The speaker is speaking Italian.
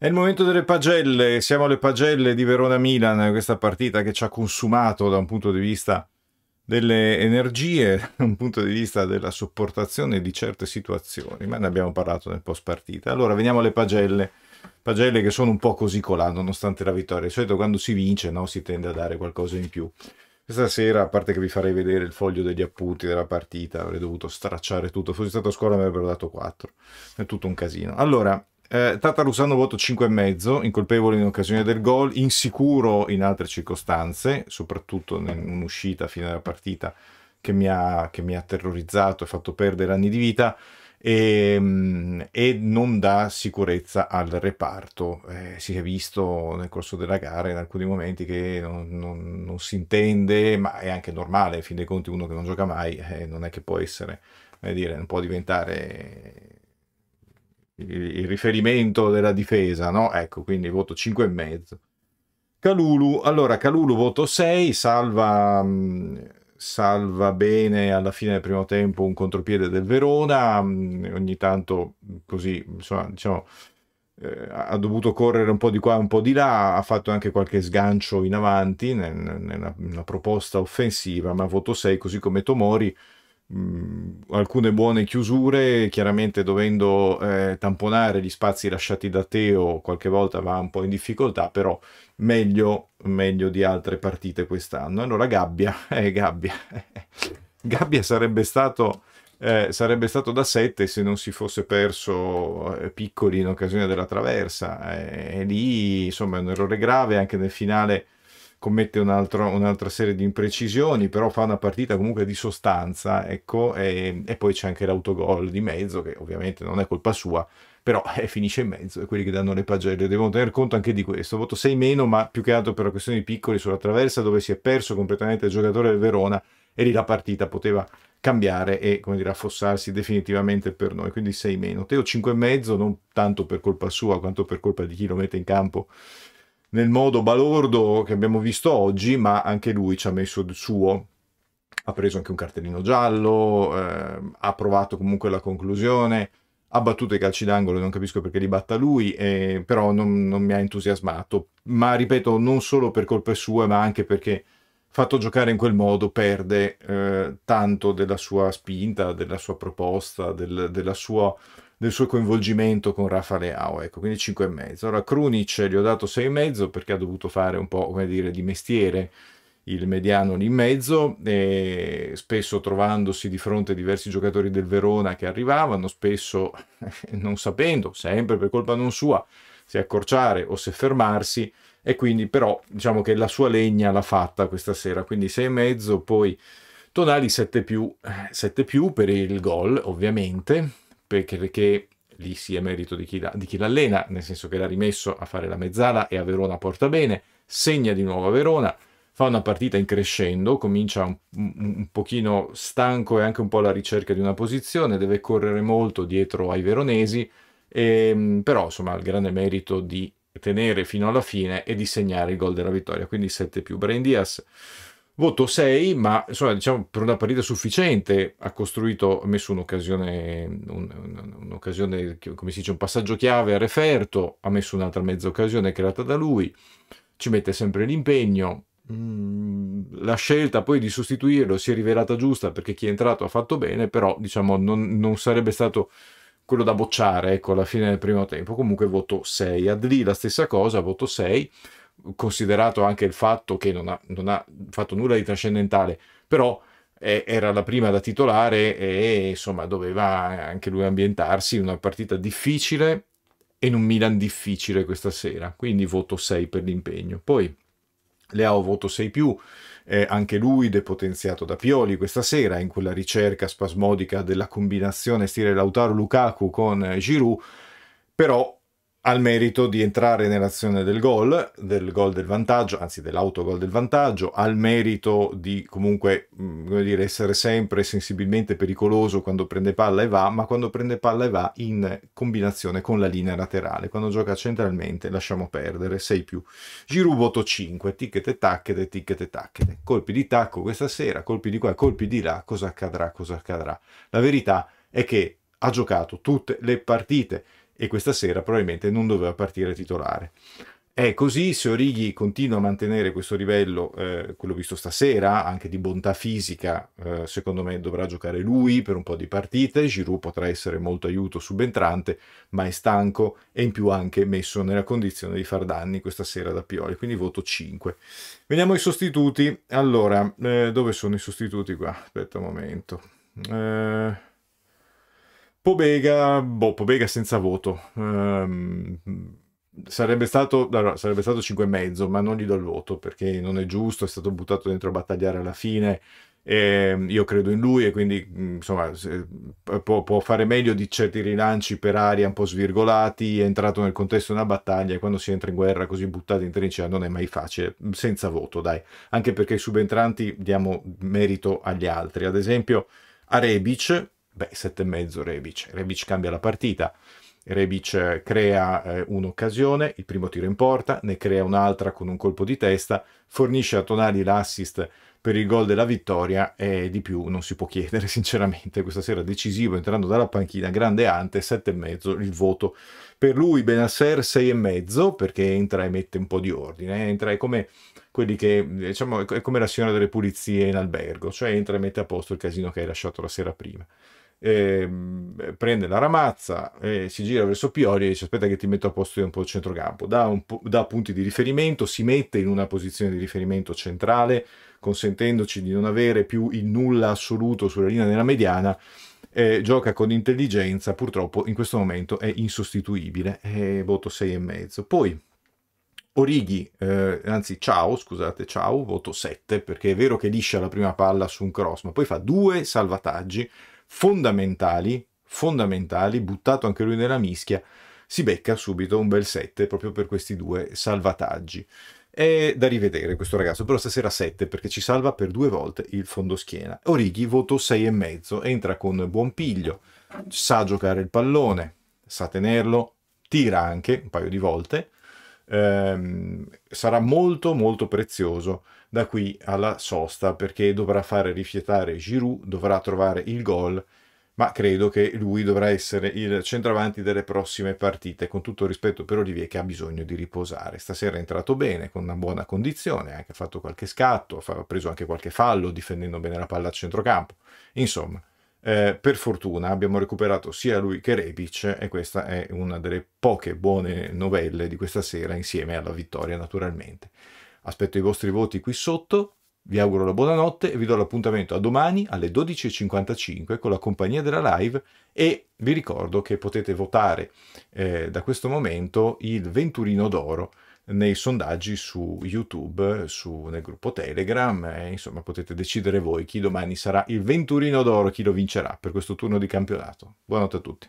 È il momento delle pagelle, siamo alle pagelle di Verona-Milan, questa partita che ci ha consumato da un punto di vista delle energie, da un punto di vista della sopportazione di certe situazioni, ma ne abbiamo parlato nel post partita. Allora, veniamo alle pagelle, pagelle che sono un po' così colà, nonostante la vittoria. Di solito quando si vince no, si tende a dare qualcosa in più. Questa sera, a parte che vi farei vedere il foglio degli appunti della partita, avrei dovuto stracciare tutto, fossi stato a scuola mi avrebbero dato 4, è tutto un casino. Allora, eh, Tatarusano voto 5,5, incolpevole in occasione del gol, insicuro in altre circostanze, soprattutto in un'uscita a fine della partita che mi, ha, che mi ha terrorizzato e fatto perdere anni di vita. E, ehm, e, non dà sicurezza al reparto. Eh, si è visto nel corso della gara in alcuni momenti che non, non, non, si intende, ma è anche normale, in fin dei conti uno che non gioca mai eh, non è che può essere, dire, non può diventare il riferimento della difesa, no? Ecco, quindi voto 5,5. Calulu, allora Calulu voto 6, salva, mm, salva bene alla fine del primo tempo un contropiede del Verona, mm, ogni tanto mm, così, insomma, diciamo, eh, ha dovuto correre un po' di qua e un po' di là, ha fatto anche qualche sgancio in avanti nella, nella proposta offensiva, ma voto 6, così come Tomori, Mm, alcune buone chiusure, chiaramente dovendo eh, tamponare gli spazi lasciati da Teo, qualche volta va un po' in difficoltà, però meglio, meglio di altre partite quest'anno. Allora Gabbia, eh, Gabbia. Gabbia sarebbe stato... Eh, sarebbe stato da 7 se non si fosse perso eh, Piccoli in occasione della traversa. Eh, e lì, insomma, è un errore grave anche nel finale commette un'altra, un'altra serie di imprecisioni, però fa una partita comunque di sostanza, ecco, e, e poi c'è anche l'autogol di mezzo, che ovviamente non è colpa sua, però eh, finisce in mezzo e quelli che danno le pagelle devono tener conto anche di questo. Voto 6 meno, ma più che altro per la questione di piccoli sulla traversa dove si è perso completamente il giocatore del Verona e lì la partita poteva cambiare e come dire, affossarsi definitivamente per noi, quindi 6 meno. Teo 5,5 non tanto per colpa sua quanto per colpa di chi lo mette in campo nel modo balordo che abbiamo visto oggi, ma anche lui ci ha messo il suo. Ha preso anche un cartellino giallo, eh, ha provato comunque la conclusione, ha battuto i calci d'angolo, non capisco perché li batta lui, eh, però non, non mi ha entusiasmato. Ma ripeto, non solo per colpe sue, ma anche perché fatto giocare in quel modo perde eh, tanto della sua spinta, della sua proposta, del, della sua del suo coinvolgimento con Rafa Leao, ecco, quindi 5,5. Ora Krunic gli ho dato 6,5 perché ha dovuto fare un po', come dire, di mestiere il mediano lì in mezzo, spesso trovandosi di fronte a diversi giocatori del Verona che arrivavano, spesso non sapendo, sempre per colpa non sua, se accorciare o se fermarsi, e quindi però diciamo che la sua legna l'ha fatta questa sera, quindi 6,5, poi Tonali 7 più, 7 più per il gol ovviamente, perché, lì si è merito di chi, la, di chi l'allena, nel senso che l'ha rimesso a fare la mezzala e a Verona porta bene, segna di nuovo a Verona, fa una partita in crescendo, comincia un, un, pochino stanco e anche un po' alla ricerca di una posizione, deve correre molto dietro ai veronesi, e, ehm, però insomma ha il grande merito di tenere fino alla fine e di segnare il gol della vittoria, quindi 7 più Brain Diaz. Voto 6, ma insomma, diciamo, per una partita sufficiente ha costruito, ha messo un'occasione, un, un'occasione, come si dice, un passaggio chiave a referto, ha messo un'altra mezza occasione creata da lui, ci mette sempre l'impegno. Mm, la scelta poi di sostituirlo si è rivelata giusta perché chi è entrato ha fatto bene, però diciamo non, non sarebbe stato quello da bocciare ecco, alla fine del primo tempo. Comunque voto 6. Adli la stessa cosa, voto 6 considerato anche il fatto che non ha, non ha fatto nulla di trascendentale, però eh, era la prima da titolare e insomma doveva anche lui ambientarsi in una partita difficile e in un Milan difficile questa sera, quindi voto 6 per l'impegno. Poi Leao voto 6 più, eh, anche lui depotenziato da Pioli questa sera in quella ricerca spasmodica della combinazione stile Lautaro-Lukaku con Giroud, però al merito di entrare nell'azione del gol, del gol del vantaggio, anzi dell'autogol del vantaggio, al merito di comunque mm, dire, essere sempre sensibilmente pericoloso quando prende palla e va, ma quando prende palla e va in combinazione con la linea laterale. Quando gioca centralmente lasciamo perdere, 6 più. Giroud voto 5, ticket e tacchete, ticket e tacchete. Colpi di tacco questa sera, colpi di qua, colpi di là, cosa accadrà, cosa accadrà. La verità è che ha giocato tutte le partite e questa sera probabilmente non doveva partire titolare. È così, se Orighi continua a mantenere questo livello, eh, quello visto stasera, anche di bontà fisica, eh, secondo me dovrà giocare lui per un po' di partite, Giroud potrà essere molto aiuto subentrante, ma è stanco e in più anche messo nella condizione di far danni questa sera da Pioli, quindi voto 5. Veniamo ai sostituti, allora, eh, dove sono i sostituti qua? Aspetta un momento. Eh... Pobega, boh, Pobega senza voto. Um, sarebbe stato, allora, sarebbe stato 5,5, ma non gli do il voto perché non è giusto, è stato buttato dentro a battagliare alla fine. E ehm, io credo in lui e quindi mm, insomma può, può, fare meglio di certi rilanci per aria un po' svirgolati, è entrato nel contesto di una battaglia e quando si entra in guerra così buttati in trincea non è mai facile, mm, senza voto dai, anche perché i subentranti diamo merito agli altri, ad esempio a Rebic Beh, 7,5 Rebic. Rebic cambia la partita. Rebic eh, crea eh, un'occasione, il primo tiro in porta, ne crea un'altra con un colpo di testa, fornisce a Tonali l'assist per il gol della vittoria e di più non si può chiedere sinceramente questa sera decisivo entrando dalla panchina grande ante sette e mezzo, il voto per lui Benasser mezzo, perché entra e mette un po' di ordine entra è come quelli che diciamo è come la signora delle pulizie in albergo cioè entra e mette a posto il casino che hai lasciato la sera prima eh, prende la ramazza, eh, si gira verso Pioli e dice aspetta che ti metto a posto io un po' il centrocampo, dà, po dà, punti di riferimento, si mette in una posizione di riferimento centrale, consentendoci di non avere più il nulla assoluto sulla linea della mediana, eh, gioca con intelligenza, purtroppo in questo momento è insostituibile, voto 6,5. Poi Orighi, eh, anzi ciao, scusate, ciao, voto 7, perché è vero che liscia la prima palla su un cross, ma poi fa due salvataggi, fondamentali, fondamentali, buttato anche lui nella mischia, si becca subito un bel 7 proprio per questi due salvataggi. È da rivedere questo ragazzo, però stasera 7 perché ci salva per due volte il fondoschiena. Orighi voto 6,5, entra con buon piglio, sa giocare il pallone, sa tenerlo, tira anche un paio di volte, ehm, sarà molto molto prezioso da qui alla sosta perché dovrà fare rifiatare Giroud, dovrà trovare il gol, ma credo che lui dovrà essere il centravanti delle prossime partite, con tutto rispetto per Olivier che ha bisogno di riposare. Stasera è entrato bene, con una buona condizione, ha fatto qualche scatto, ha preso anche qualche fallo difendendo bene la palla a centrocampo. Insomma, eh, per fortuna abbiamo recuperato sia lui che Rebic e questa è una delle poche buone novelle di questa sera insieme alla vittoria naturalmente. Aspetto i vostri voti qui sotto, vi auguro la buonanotte e vi do l'appuntamento a domani alle 12.55 con la compagnia della live e vi ricordo che potete votare eh, da questo momento il Venturino d'Oro nei sondaggi su YouTube, su, nel gruppo Telegram, eh, insomma potete decidere voi chi domani sarà il Venturino d'Oro, chi lo vincerà per questo turno di campionato. Buonanotte a tutti.